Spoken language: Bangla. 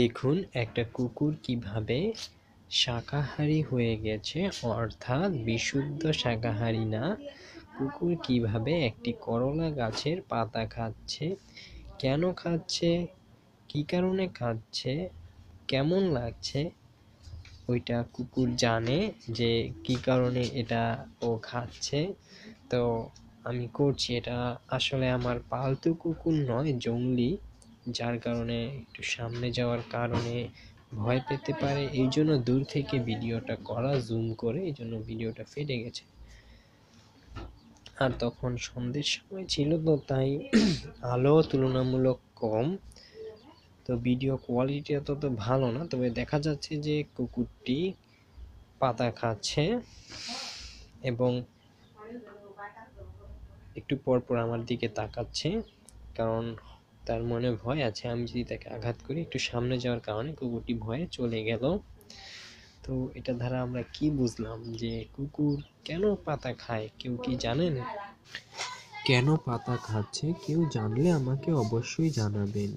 দেখুন একটা কুকুর কিভাবে শাকাহারী হয়ে গেছে অর্থাৎ বিশুদ্ধ শাকাহারী না কুকুর কিভাবে একটি করলা গাছের পাতা খাচ্ছে কেন খাচ্ছে কি কারণে খাচ্ছে কেমন লাগছে ওইটা কুকুর জানে যে কি কারণে এটা ও খাচ্ছে তো আমি করছি এটা আসলে আমার পালতু কুকুর নয় জঙ্গলি যার কারণে একটু সামনে যাওয়ার কারণে ভয় পেতে পারে এই জন্য দূর থেকে ভিডিওটা করা জুম করে এই জন্য ভিডিওটা ফেটে গেছে আর তখন সন্ধ্যের সময় ছিল তো তাই আলো তুলনামূলক কম তো ভিডিও কোয়ালিটি এত তো ভালো না তবে দেখা যাচ্ছে যে কুকুরটি পাতা খাচ্ছে এবং একটু পরপর আমার দিকে তাকাচ্ছে কারণ তার মনে ভয় আছে আমি যদি তাকে আঘাত করি একটু সামনে যাওয়ার কারণে কুকুরটি ভয়ে চলে গেল তো এটা দ্বারা আমরা কি বুঝলাম যে কুকুর কেন পাতা খায় কেউ কি জানেন কেন পাতা খাচ্ছে কেউ জানলে আমাকে অবশ্যই জানাবেন